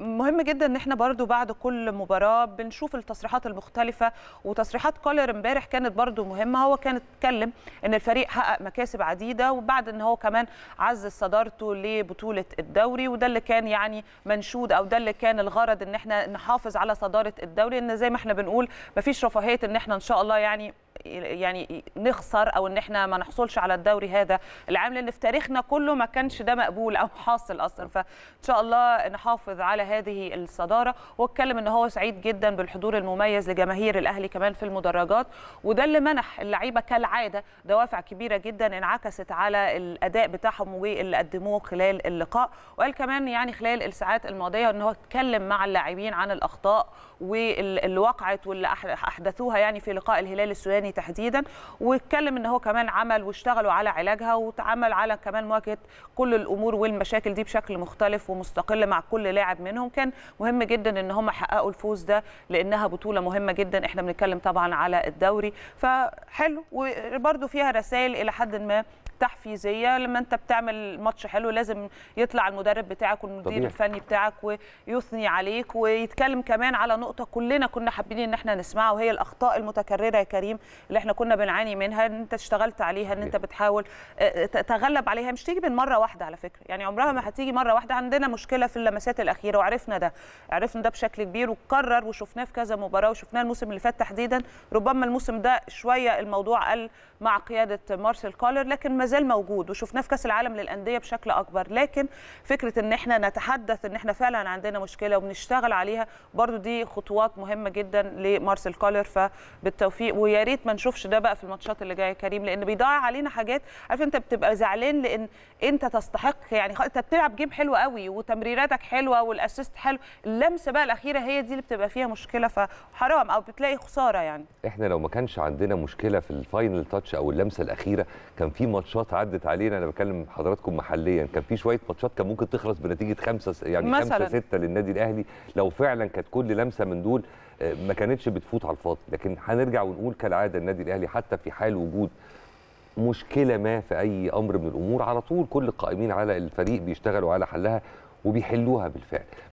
مهم جدا ان احنا برضو بعد كل مباراه بنشوف التصريحات المختلفه وتصريحات كولر امبارح كانت برضو مهمه هو كان اتكلم ان الفريق حقق مكاسب عديده وبعد ان هو كمان عزز صدارته لبطوله الدوري وده اللي كان يعني منشود او ده اللي كان الغرض ان احنا نحافظ على صداره الدوري ان زي ما احنا بنقول مفيش رفاهيه ان احنا ان شاء الله يعني يعني نخسر او ان احنا ما نحصلش على الدوري هذا العام لان في تاريخنا كله ما كانش ده مقبول او حاصل اصلا فان شاء الله نحافظ على هذه الصداره واتكلم ان هو سعيد جدا بالحضور المميز لجماهير الاهلي كمان في المدرجات وده اللي منح اللعيبه كالعاده دوافع كبيره جدا انعكست على الاداء بتاعهم واللي قدموه خلال اللقاء وقال كمان يعني خلال الساعات الماضيه ان هو اتكلم مع اللاعبين عن الاخطاء واللي وقعت واللي احدثوها يعني في لقاء الهلال السوداني الثاني تحديدا واتكلم ان هو كمان عمل واشتغلوا على علاجها واتعمل على كمان مواجهه كل الامور والمشاكل دي بشكل مختلف ومستقل مع كل لاعب منهم كان مهم جدا ان هم حققوا الفوز ده لانها بطوله مهمه جدا احنا بنتكلم طبعا على الدوري فحلو وبرده فيها رسائل الى حد ما تحفيزيه لما انت بتعمل ماتش حلو لازم يطلع المدرب بتاعك والمدير طبيعي. الفني بتاعك ويثني عليك ويتكلم كمان على نقطه كلنا كنا حابين ان احنا نسمعها وهي الاخطاء المتكرره يا كريم اللي احنا كنا بنعاني منها ان انت اشتغلت عليها ان انت بتحاول آه، آه، تتغلب عليها مش تيجي من مره واحده على فكره يعني عمرها ما هتيجي مره واحده عندنا مشكله في اللمسات الاخيره وعرفنا ده عرفنا ده بشكل كبير واتكرر وشفناه في كذا مباراه وشفناه الموسم اللي فات تحديدا ربما الموسم ده شويه الموضوع قل مع قياده مارسيل كولر لكن ما زال موجود وشفناه في كاس العالم للانديه بشكل اكبر لكن فكره ان احنا نتحدث ان احنا فعلا عندنا مشكله وبنشتغل عليها برضو دي خطوات مهمه جدا لمارسيل كولر فبالتوفيق ويا ريت ما نشوفش ده بقى في الماتشات اللي جايه كريم لان بيضيع علينا حاجات عارف انت بتبقى زعلان لان انت تستحق يعني انت بتلعب جيم حلو قوي وتمريراتك حلوه والاسيست حلو اللمسه بقى الاخيره هي دي اللي بتبقى فيها مشكله فحرام او بتلاقي خساره يعني احنا لو ما كانش عندنا مشكله في الفاينل تاتش او اللمسه الاخيره كان في ماتش ماتشات عدت علينا انا بكلم حضراتكم محليا كان في شويه ماتشات كان ممكن تخلص بنتيجه خمسه يعني مثلاً. خمسه سته للنادي الاهلي لو فعلا كانت كل لمسه من دول آه، ما كانتش بتفوت على الفاضي لكن هنرجع ونقول كالعاده النادي الاهلي حتى في حال وجود مشكله ما في اي امر من الامور على طول كل القائمين على الفريق بيشتغلوا على حلها وبيحلوها بالفعل